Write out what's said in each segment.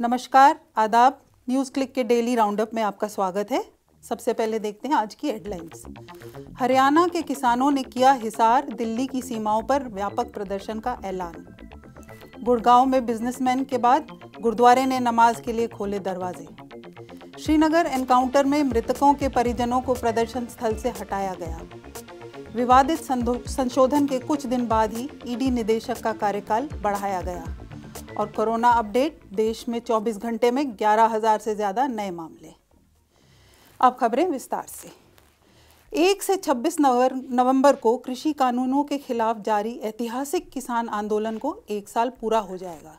नमस्कार आदाब News Click के डेली राउंडअप में आपका स्वागत है सबसे पहले देखते हैं आज की हेडलाइंस हरियाणा के किसानों ने किया हिसार दिल्ली की सीमाओं पर व्यापक प्रदर्शन का ऐलान गुड़गांव में बिजनेसमैन के बाद गुरुद्वारे ने नमाज के लिए खोले दरवाजे श्रीनगर एनकाउंटर में मृतकों के परिजनों को प्रदर्शन स्थल से हटाया गया विवादित संशोधन के कुछ दिन बाद ही ईडी e निदेशक का कार्यकाल बढ़ाया गया और कोरोना अपडेट देश में 24 घंटे में 11,000 से ज़्यादा नए मामले अब खबरें विस्तार से एक से 26 नवंबर को कृषि कानूनों के खिलाफ जारी ऐतिहासिक किसान आंदोलन को एक साल पूरा हो जाएगा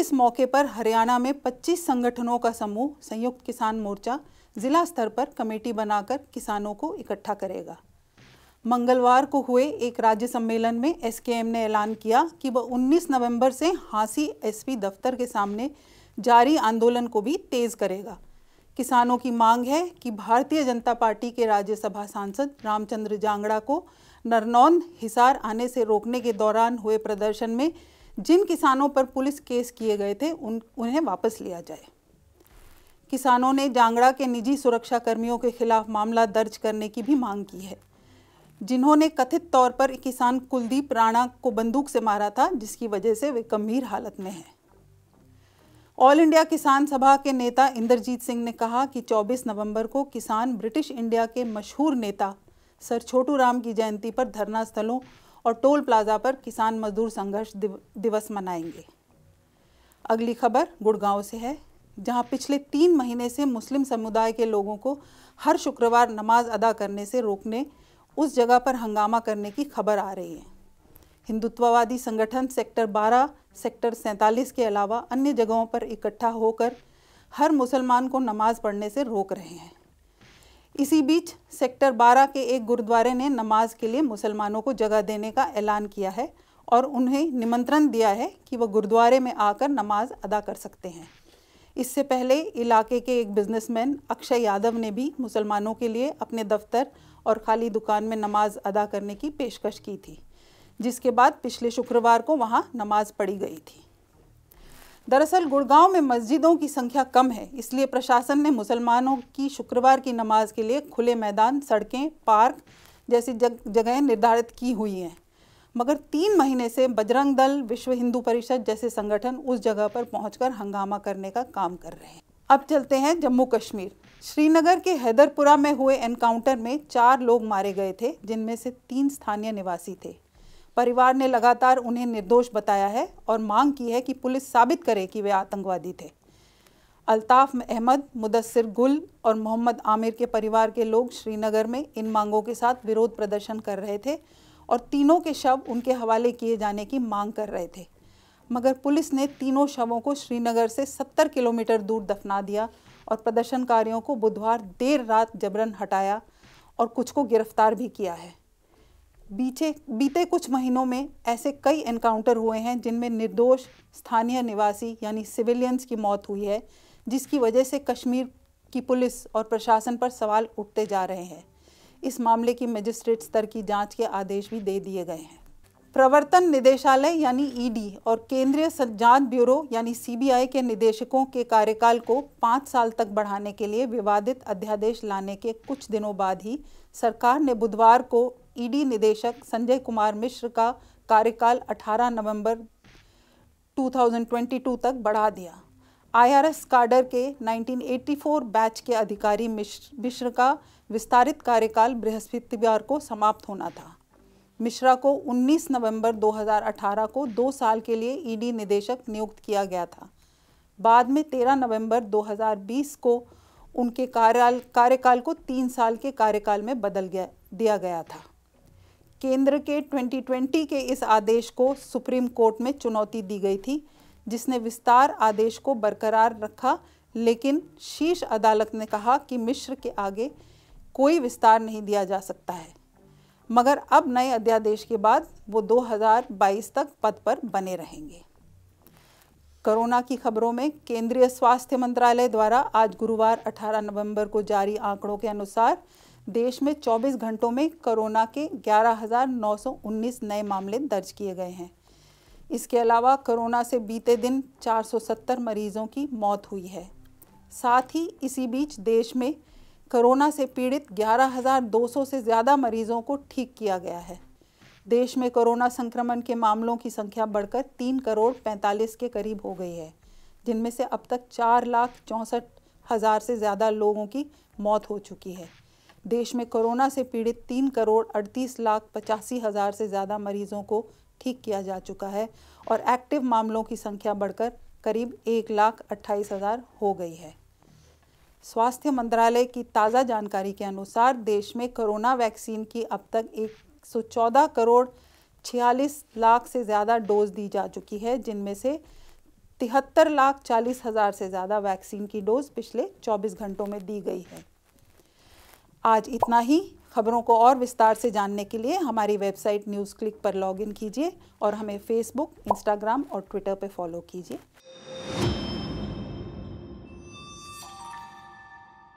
इस मौके पर हरियाणा में 25 संगठनों का समूह संयुक्त किसान मोर्चा जिला स्तर पर कमेटी बनाकर किसानों को इकट्ठा करेगा मंगलवार को हुए एक राज्य सम्मेलन में एसकेएम ने ऐलान किया कि वह 19 नवंबर से हांसी एसपी दफ्तर के सामने जारी आंदोलन को भी तेज करेगा किसानों की मांग है कि भारतीय जनता पार्टी के राज्यसभा सांसद रामचंद्र जांगड़ा को नरनौंद हिसार आने से रोकने के दौरान हुए प्रदर्शन में जिन किसानों पर पुलिस केस किए गए थे उन उन्हें वापस लिया जाए किसानों ने जांगड़ा के निजी सुरक्षा कर्मियों के खिलाफ मामला दर्ज करने की भी मांग की है जिन्होंने कथित तौर पर किसान कुलदीप राणा को बंदूक से मारा था जिसकी वजह से वे गंभीर हालत में हैं ऑल इंडिया किसान सभा के नेता इंद्रजीत सिंह ने कहा कि 24 नवंबर को किसान ब्रिटिश इंडिया के मशहूर नेता सर छोटू राम की जयंती पर धरना स्थलों और टोल प्लाजा पर किसान मजदूर संघर्ष दिवस मनाएंगे अगली खबर गुड़गांव से है जहां पिछले तीन महीने से मुस्लिम समुदाय के लोगों को हर शुक्रवार नमाज अदा करने से रोकने उस जगह पर हंगामा करने की खबर आ रही है हिंदुत्ववादी संगठन सेक्टर 12, सेक्टर 47 के अलावा अन्य जगहों पर इकट्ठा होकर हर मुसलमान को नमाज पढ़ने से रोक रहे हैं इसी बीच सेक्टर 12 के एक गुरुद्वारे ने नमाज के लिए मुसलमानों को जगह देने का ऐलान किया है और उन्हें निमंत्रण दिया है कि वह गुरुद्वारे में आकर नमाज अदा कर सकते हैं इससे पहले इलाके के एक बिजनेसमैन अक्षय यादव ने भी मुसलमानों के लिए अपने दफ्तर और खाली दुकान में नमाज अदा करने की पेशकश की थी जिसके बाद पिछले शुक्रवार को वहाँ नमाज पढ़ी गई थी दरअसल गुड़गांव में मस्जिदों की संख्या कम है इसलिए प्रशासन ने मुसलमानों की शुक्रवार की नमाज के लिए खुले मैदान सड़कें पार्क जैसी जग जगहें निर्धारित की हुई हैं मगर तीन महीने से बजरंग दल विश्व हिंदू परिषद जैसे संगठन उस जगह पर पहुंचकर हंगामा करने का काम कर रहे हैं अब चलते हैं जम्मू कश्मीर श्रीनगर के हैदरपुरा में हुए एनकाउंटर में चार लोग मारे गए थे जिनमें से तीन स्थानीय निवासी थे परिवार ने लगातार उन्हें निर्दोष बताया है और मांग की है कि पुलिस साबित करे कि वे आतंकवादी थे अल्ताफ अहमद मुदस्सिर गुल और मोहम्मद आमिर के परिवार के लोग श्रीनगर में इन मांगों के साथ विरोध प्रदर्शन कर रहे थे और तीनों के शव उनके हवाले किए जाने की मांग कर रहे थे मगर पुलिस ने तीनों शवों को श्रीनगर से 70 किलोमीटर दूर दफना दिया और प्रदर्शनकारियों को बुधवार देर रात जबरन हटाया और कुछ को गिरफ्तार भी किया है बीचे बीते कुछ महीनों में ऐसे कई एनकाउंटर हुए हैं जिनमें निर्दोष स्थानीय निवासी यानी सिविलियंस की मौत हुई है जिसकी वजह से कश्मीर की पुलिस और प्रशासन पर सवाल उठते जा रहे हैं इस मामले की मजिस्ट्रेट स्तर की जांच के आदेश भी दे दिए गए हैं प्रवर्तन निदेशालय यानी ईडी e और केंद्रीय जांच ब्यूरो यानी सीबीआई के निदेशकों के कार्यकाल को पाँच साल तक बढ़ाने के लिए विवादित अध्यादेश लाने के कुछ दिनों बाद ही सरकार ने बुधवार को ईडी e निदेशक संजय कुमार मिश्र का कार्यकाल 18 नवंबर 2022 तक बढ़ा दिया आईआरएस काडर के 1984 बैच के अधिकारी मिश्र का विस्तारित कार्यकाल बृहस्पतिवार को समाप्त होना था मिश्रा को 19 नवंबर 2018 को दो साल के लिए ईडी निदेशक नियुक्त किया गया था बाद में 13 नवंबर 2020 को उनके कार्याल कार्यकाल को तीन साल के कार्यकाल में बदल गया दिया गया था केंद्र के 2020 के इस आदेश को सुप्रीम कोर्ट में चुनौती दी गई थी जिसने विस्तार आदेश को बरकरार रखा लेकिन शीर्ष अदालत ने कहा कि मिश्र के आगे कोई विस्तार नहीं दिया जा सकता है मगर अब नए अध्यादेश के बाद वो 2022 तक पद पर बने रहेंगे कोरोना की खबरों में केंद्रीय स्वास्थ्य मंत्रालय द्वारा आज गुरुवार 18 नवंबर को जारी आंकड़ों के अनुसार देश में 24 घंटों में कोरोना के 11,919 नए मामले दर्ज किए गए हैं इसके अलावा कोरोना से बीते दिन 470 मरीजों की मौत हुई है साथ ही इसी बीच देश में कोरोना से पीड़ित 11,200 से ज़्यादा मरीजों को ठीक किया गया है देश में कोरोना संक्रमण के मामलों की संख्या बढ़कर तीन करोड़ पैंतालीस के करीब हो गई है जिनमें से अब तक चार लाख चौंसठ हज़ार से ज़्यादा लोगों की मौत हो चुकी है देश में कोरोना से पीड़ित तीन करोड़ अड़तीस लाख पचासी हज़ार से ज़्यादा मरीजों को ठीक किया जा चुका है और एक्टिव मामलों की संख्या बढ़कर करीब एक लाख अट्ठाईस हज़ार हो गई है स्वास्थ्य मंत्रालय की ताज़ा जानकारी के अनुसार देश में कोरोना वैक्सीन की अब तक 114 करोड़ 46 लाख से ज़्यादा डोज दी जा चुकी है जिनमें से तिहत्तर लाख चालीस हज़ार से ज़्यादा वैक्सीन की डोज पिछले 24 घंटों में दी गई है आज इतना ही खबरों को और विस्तार से जानने के लिए हमारी वेबसाइट न्यूज़ क्लिक पर लॉगिन कीजिए और हमें फेसबुक इंस्टाग्राम और ट्विटर पर फॉलो कीजिए